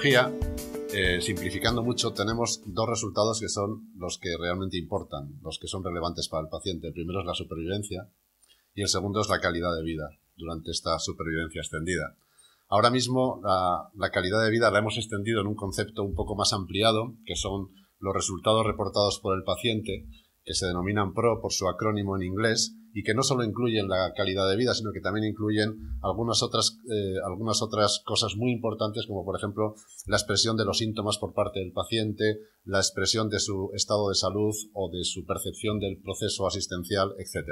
la eh, simplificando mucho, tenemos dos resultados que son los que realmente importan, los que son relevantes para el paciente. El primero es la supervivencia y el segundo es la calidad de vida durante esta supervivencia extendida. Ahora mismo la calidad de vida la hemos extendido en un concepto un poco más ampliado, que son los resultados reportados por el paciente que se denominan PRO por su acrónimo en inglés y que no solo incluyen la calidad de vida, sino que también incluyen algunas otras, eh, algunas otras cosas muy importantes, como por ejemplo la expresión de los síntomas por parte del paciente, la expresión de su estado de salud o de su percepción del proceso asistencial, etc.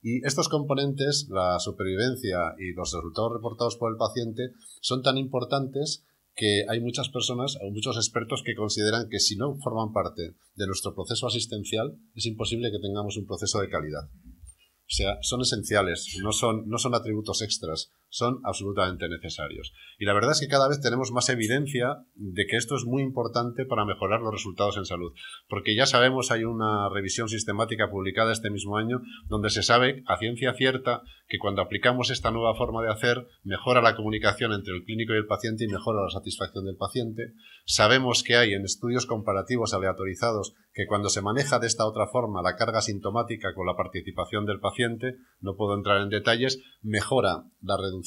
Y estos componentes, la supervivencia y los resultados reportados por el paciente, son tan importantes que hay muchas personas, muchos expertos que consideran que si no forman parte de nuestro proceso asistencial, es imposible que tengamos un proceso de calidad. O sea, son esenciales, no son, no son atributos extras son absolutamente necesarios. Y la verdad es que cada vez tenemos más evidencia de que esto es muy importante para mejorar los resultados en salud, porque ya sabemos, hay una revisión sistemática publicada este mismo año donde se sabe a ciencia cierta que cuando aplicamos esta nueva forma de hacer, mejora la comunicación entre el clínico y el paciente y mejora la satisfacción del paciente. Sabemos que hay en estudios comparativos aleatorizados que cuando se maneja de esta otra forma la carga sintomática con la participación del paciente, no puedo entrar en detalles, mejora la reducción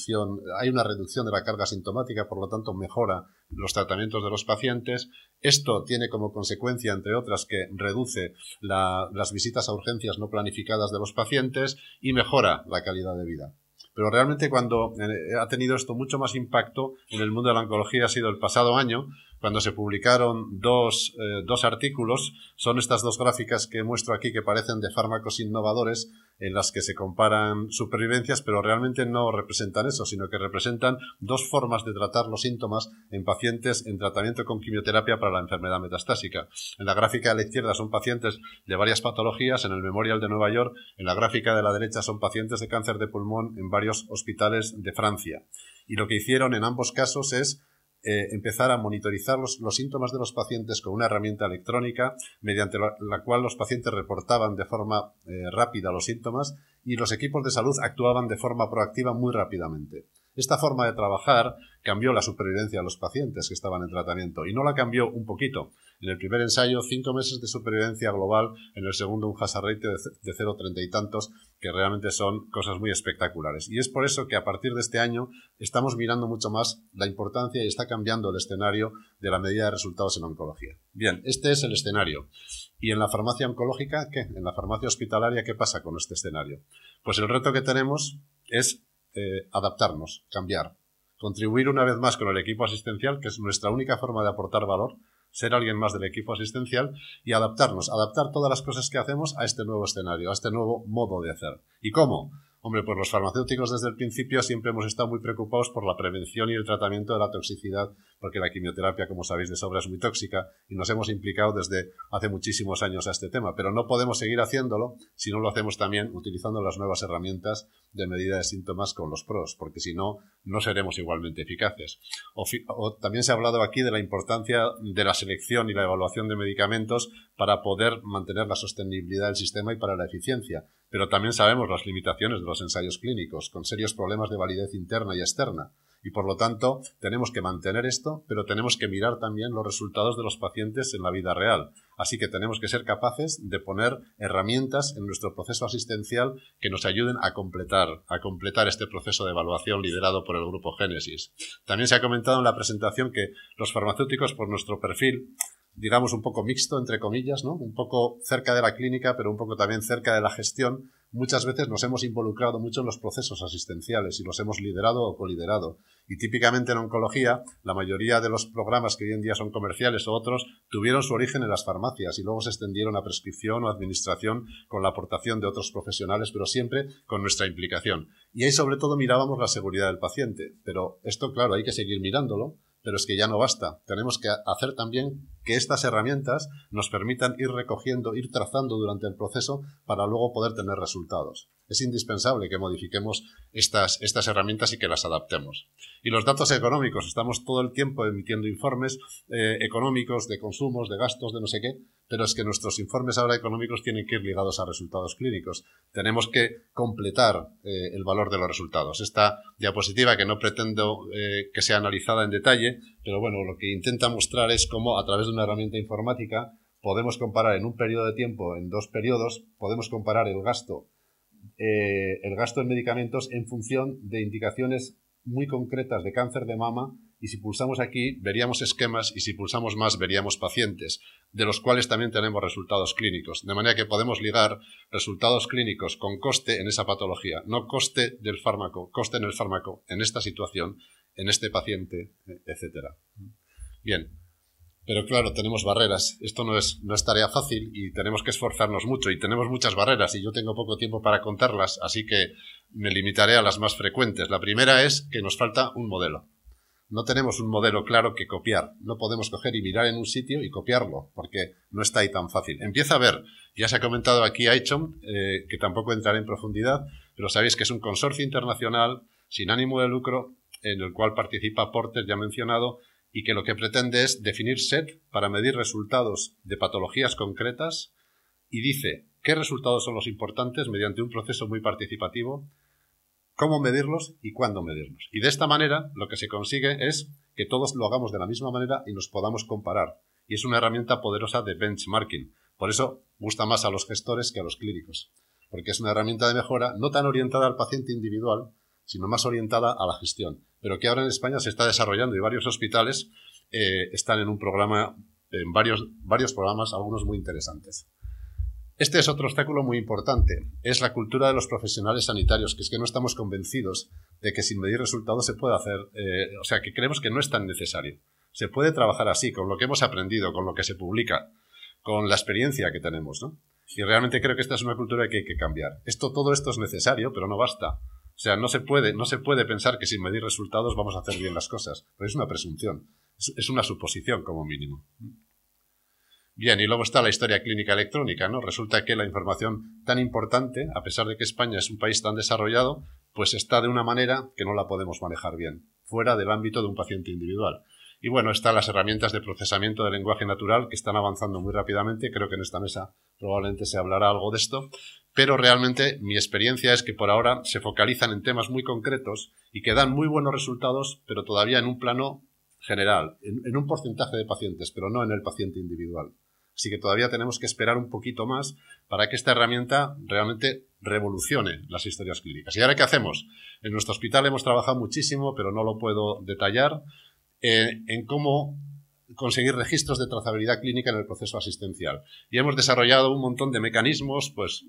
hay una reducción de la carga sintomática, por lo tanto mejora los tratamientos de los pacientes. Esto tiene como consecuencia, entre otras, que reduce las visitas a urgencias no planificadas de los pacientes y mejora la calidad de vida. Pero realmente cuando eh, ha tenido esto mucho más impacto en el mundo de la oncología ha sido el pasado año, cuando se publicaron dos, eh, dos, artículos. Son estas dos gráficas que muestro aquí que parecen de fármacos innovadores en las que se comparan supervivencias, pero realmente no representan eso, sino que representan dos formas de tratar los síntomas en pacientes en tratamiento con quimioterapia para la enfermedad metastásica. En la gráfica de la izquierda son pacientes de varias patologías en el Memorial de Nueva York, en la gráfica de la derecha son pacientes de cáncer de pulmón en varios hospitales de Francia. Y lo que hicieron en ambos casos es eh, empezar a monitorizar los, síntomas de los pacientes con una herramienta electrónica mediante la, cual los pacientes reportaban de forma eh, rápida los síntomas y los equipos de salud actuaban de forma proactiva muy rápidamente. Esta forma de trabajar cambió la supervivencia de los pacientes que estaban en tratamiento y no la cambió un poquito. En el primer ensayo, cinco meses de supervivencia global, en el segundo un hazard rate de 0,30 y tantos, que realmente son cosas muy espectaculares. Y es por eso que a partir de este año estamos mirando mucho más la importancia y está cambiando el escenario de la medida de resultados en oncología. Bien, este es el escenario. ¿Y en la farmacia oncológica qué? ¿En la farmacia hospitalaria qué pasa con este escenario? Pues el reto que tenemos es eh, adaptarnos, cambiar, contribuir una vez más con el equipo asistencial, que es nuestra única forma de aportar valor, ser alguien más del equipo asistencial y adaptarnos, adaptar todas las cosas que hacemos a este nuevo escenario, a este nuevo modo de hacer. ¿Y cómo? Hombre, pues los farmacéuticos desde el principio siempre hemos estado muy preocupados por la prevención y el tratamiento de la toxicidad, porque la quimioterapia, como sabéis de sobra, es muy tóxica y nos hemos implicado desde hace muchísimos años a este tema. Pero no podemos seguir haciéndolo si no lo hacemos también utilizando las nuevas herramientas de medida de síntomas con los PROS, porque si no, no seremos igualmente eficaces. también se ha hablado aquí de la importancia de la selección y la evaluación de medicamentos para poder mantener la sostenibilidad del sistema y para la eficiencia. Pero también sabemos las limitaciones de los ensayos clínicos, con serios problemas de validez interna y externa, y por lo tanto tenemos que mantener esto, pero tenemos que mirar también los resultados de los pacientes en la vida real. Así que tenemos que ser capaces de poner herramientas en nuestro proceso asistencial que nos ayuden a completar, a completar este proceso de evaluación liderado por el grupo Génesis. También se ha comentado en la presentación que los farmacéuticos por nuestro perfil digamos, un poco mixto, entre comillas, ¿no? Un poco cerca de la clínica, pero un poco también cerca de la gestión. Muchas veces nos hemos involucrado mucho en los procesos asistenciales y los hemos liderado o coliderado. Y típicamente en oncología, la mayoría de los programas que hoy en día son comerciales o otros tuvieron su origen en las farmacias y luego se extendieron a prescripción o administración con la aportación de otros profesionales, pero siempre con nuestra implicación. Y ahí sobre todo mirábamos la seguridad del paciente. Pero esto, claro, hay que seguir mirándolo pero es que ya no basta. Tenemos que hacer también que estas herramientas nos permitan ir recogiendo, ir trazando durante el proceso para luego poder tener resultados. Es indispensable que modifiquemos estas, estas herramientas y que las adaptemos. Y los datos económicos, estamos todo el tiempo emitiendo informes eh, económicos de consumos, de gastos, de no sé qué, pero es que nuestros informes ahora económicos tienen que ir ligados a resultados clínicos. Tenemos que completar eh, el valor de los resultados. Esta diapositiva que no pretendo eh, que sea analizada en detalle, pero bueno, lo que intenta mostrar es cómo a través de una herramienta informática podemos comparar en un periodo de tiempo, en dos periodos, podemos comparar el gasto, eh, el gasto en medicamentos en función de indicaciones muy concretas de cáncer de mama y si pulsamos aquí veríamos esquemas y si pulsamos más veríamos pacientes, de los cuales también tenemos resultados clínicos, de manera que podemos ligar resultados clínicos con coste en esa patología, no coste del fármaco, coste en el fármaco, en esta situación, en este paciente, etcétera. Bien, pero claro, tenemos barreras. Esto no es, no es tarea fácil y tenemos que esforzarnos mucho y tenemos muchas barreras y yo tengo poco tiempo para contarlas, así que me limitaré a las más frecuentes. La primera es que nos falta un modelo. No tenemos un modelo claro que copiar. No podemos coger y mirar en un sitio y copiarlo, porque no está ahí tan fácil. Empieza a ver, ya se ha comentado aquí Aichom, eh, que tampoco entraré en profundidad, pero sabéis que es un consorcio internacional sin ánimo de lucro en el cual participa Porter, ya mencionado, y que lo que pretende es definir set para medir resultados de patologías concretas y dice qué resultados son los importantes mediante un proceso muy participativo cómo medirlos y cuándo medirlos. Y de esta manera lo que se consigue es que todos lo hagamos de la misma manera y nos podamos comparar. Y es una herramienta poderosa de benchmarking. Por eso gusta más a los gestores que a los clínicos, porque es una herramienta de mejora no tan orientada al paciente individual, sino más orientada a la gestión, pero que ahora en España se está desarrollando y varios hospitales eh, están en un programa, en varios, varios programas, algunos muy interesantes. Este es otro obstáculo muy importante. Es la cultura de los profesionales sanitarios, que es que no estamos convencidos de que sin medir resultados se puede hacer, eh, o sea, que creemos que no es tan necesario. Se puede trabajar así, con lo que hemos aprendido, con lo que se publica, con la experiencia que tenemos, ¿no? Y realmente creo que esta es una cultura que hay que cambiar. Esto, todo esto es necesario, pero no basta. O sea, no se puede, no se puede pensar que sin medir resultados vamos a hacer bien las cosas. Pero es una presunción, es una suposición como mínimo. Bien, y luego está la historia clínica electrónica, ¿no? Resulta que la información tan importante, a pesar de que España es un país tan desarrollado, pues está de una manera que no la podemos manejar bien, fuera del ámbito de un paciente individual. Y bueno, están las herramientas de procesamiento del lenguaje natural que están avanzando muy rápidamente. Creo que en esta mesa probablemente se hablará algo de esto. Pero realmente mi experiencia es que por ahora se focalizan en temas muy concretos y que dan muy buenos resultados, pero todavía en un plano general, en, un porcentaje de pacientes, pero no en el paciente individual. Así que todavía tenemos que esperar un poquito más para que esta herramienta realmente revolucione las historias clínicas. ¿Y ahora qué hacemos? En nuestro hospital hemos trabajado muchísimo, pero no lo puedo detallar, eh, en cómo conseguir registros de trazabilidad clínica en el proceso asistencial. Y hemos desarrollado un montón de mecanismos, pues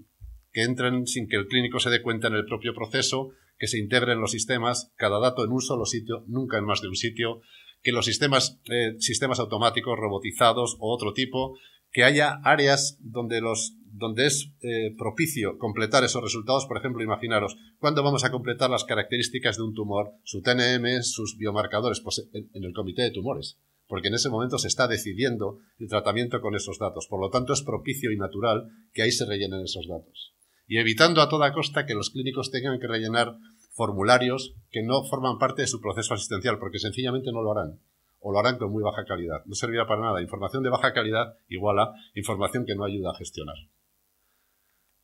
que entren sin que el clínico se dé cuenta en el propio proceso, que se integren los sistemas, cada dato en un solo sitio, nunca en más de un sitio, que los sistemas, eh, sistemas automáticos, robotizados o otro tipo, que haya áreas donde los donde es eh, propicio completar esos resultados. Por ejemplo, imaginaros, ¿cuándo vamos a completar las características de un tumor, su TNM, sus biomarcadores? Pues en el comité de tumores, porque en ese momento se está decidiendo el tratamiento con esos datos. Por lo tanto, es propicio y natural que ahí se rellenen esos datos. Y evitando a toda costa que los clínicos tengan que rellenar formularios que no forman parte de su proceso asistencial, porque sencillamente no lo harán, o lo harán con muy baja calidad. No servirá para nada. Información de baja calidad igual a información que no ayuda a gestionar.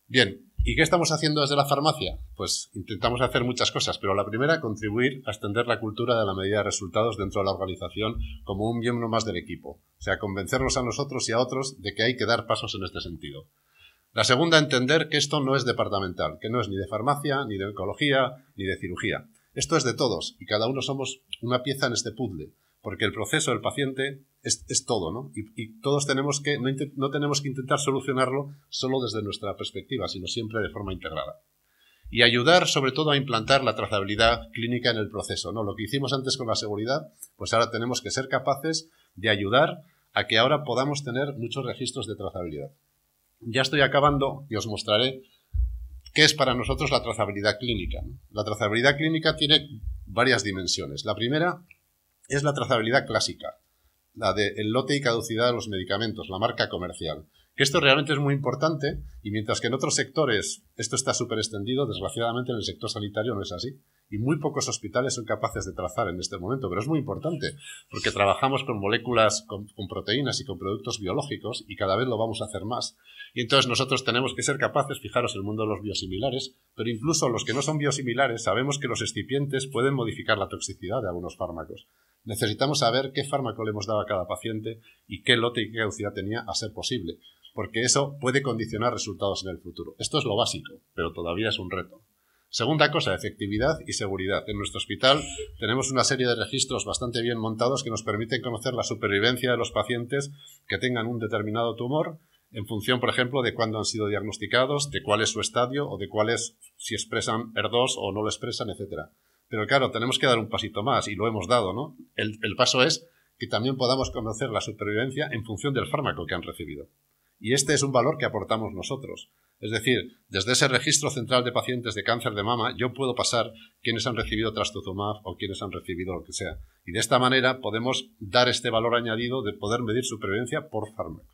Bien, ¿y qué estamos haciendo desde la farmacia? Pues intentamos hacer muchas cosas, pero la primera, contribuir a extender la cultura de la medida de resultados dentro de la organización como un miembro más del equipo. O sea, convencernos a nosotros y a otros de que hay que dar pasos en este sentido. La segunda, entender que esto no es departamental, que no es ni de farmacia, ni de oncología, ni de cirugía. Esto es de todos y cada uno somos una pieza en este puzzle, porque el proceso del paciente es, todo, ¿no? Y, todos tenemos que, no, no tenemos que intentar solucionarlo solo desde nuestra perspectiva, sino siempre de forma integrada y ayudar sobre todo a implantar la trazabilidad clínica en el proceso. ¿no? Lo que hicimos antes con la seguridad, pues ahora tenemos que ser capaces de ayudar a que ahora podamos tener muchos registros de trazabilidad. Ya estoy acabando y os mostraré qué es para nosotros la trazabilidad clínica. La trazabilidad clínica tiene varias dimensiones. La primera es la trazabilidad clásica, la del lote y caducidad de los medicamentos, la marca comercial. Que esto realmente es muy importante y mientras que en otros sectores esto está súper extendido, desgraciadamente en el sector sanitario no es así y muy pocos hospitales son capaces de trazar en este momento, pero es muy importante porque trabajamos con moléculas, con, proteínas y con productos biológicos y cada vez lo vamos a hacer más. Y entonces nosotros tenemos que ser capaces, fijaros, el mundo de los biosimilares, pero incluso los que no son biosimilares sabemos que los excipientes pueden modificar la toxicidad de algunos fármacos. Necesitamos saber qué fármaco le hemos dado a cada paciente y qué lote y qué caducidad tenía a ser posible, porque eso puede condicionar resultados en el futuro. Esto es lo básico, pero todavía es un reto. Segunda cosa, efectividad y seguridad. En nuestro hospital tenemos una serie de registros bastante bien montados que nos permiten conocer la supervivencia de los pacientes que tengan un determinado tumor en función, por ejemplo, de cuándo han sido diagnosticados, de cuál es su estadio o de cuál es si expresan ER2 o no lo expresan, etc. Pero claro, tenemos que dar un pasito más y lo hemos dado, ¿no? El, el paso es que también podamos conocer la supervivencia en función del fármaco que han recibido. Y este es un valor que aportamos nosotros. Es decir, desde ese registro central de pacientes de cáncer de mama, yo puedo pasar quienes han recibido trastuzumab o quienes han recibido lo que sea. Y de esta manera podemos dar este valor añadido de poder medir su prevencia por fármaco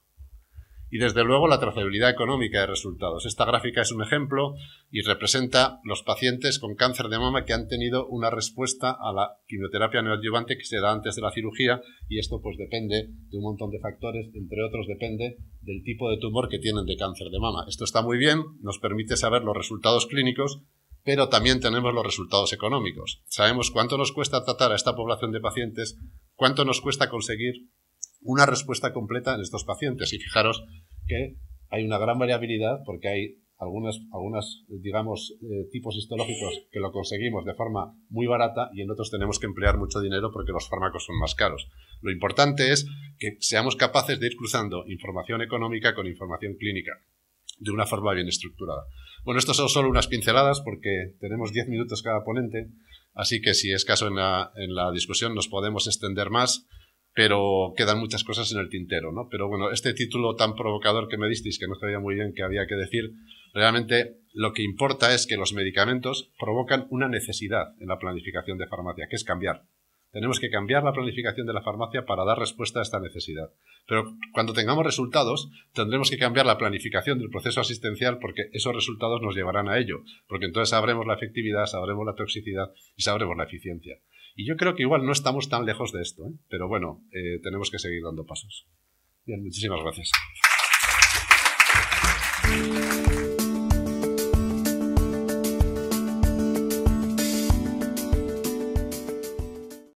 y desde luego la trazabilidad económica de resultados. Esta gráfica es un ejemplo y representa los pacientes con cáncer de mama que han tenido una respuesta a la quimioterapia neoadyuvante que se da antes de la cirugía y esto pues depende de un montón de factores, entre otros depende del tipo de tumor que tienen de cáncer de mama. Esto está muy bien, nos permite saber los resultados clínicos, pero también tenemos los resultados económicos. Sabemos cuánto nos cuesta tratar a esta población de pacientes, cuánto nos cuesta conseguir una respuesta completa en estos pacientes. Y fijaros que hay una gran variabilidad porque hay algunos, digamos, eh, tipos histológicos que lo conseguimos de forma muy barata y en otros tenemos que emplear mucho dinero porque los fármacos son más caros. Lo importante es que seamos capaces de ir cruzando información económica con información clínica de una forma bien estructurada. Bueno, estos son solo unas pinceladas porque tenemos 10 minutos cada ponente, así que si es caso en la, en la discusión nos podemos extender más pero quedan muchas cosas en el tintero, ¿no? Pero bueno, este título tan provocador que me disteis, que no sabía muy bien qué había que decir, realmente lo que importa es que los medicamentos provocan una necesidad en la planificación de farmacia, que es cambiar. Tenemos que cambiar la planificación de la farmacia para dar respuesta a esta necesidad. Pero cuando tengamos resultados, tendremos que cambiar la planificación del proceso asistencial porque esos resultados nos llevarán a ello, porque entonces sabremos la efectividad, sabremos la toxicidad y sabremos la eficiencia. Y yo creo que igual no estamos tan lejos de esto, ¿eh? pero bueno, eh, tenemos que seguir dando pasos. Bien, muchísimas gracias.